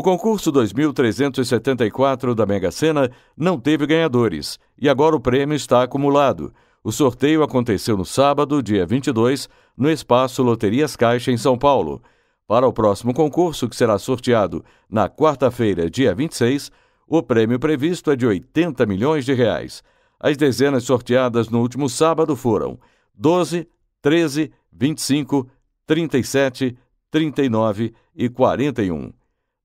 O concurso 2374 da Mega Sena não teve ganhadores e agora o prêmio está acumulado. O sorteio aconteceu no sábado, dia 22, no espaço Loterias Caixa, em São Paulo. Para o próximo concurso, que será sorteado na quarta-feira, dia 26, o prêmio previsto é de 80 milhões de reais. As dezenas sorteadas no último sábado foram 12, 13, 25, 37, 39 e 41.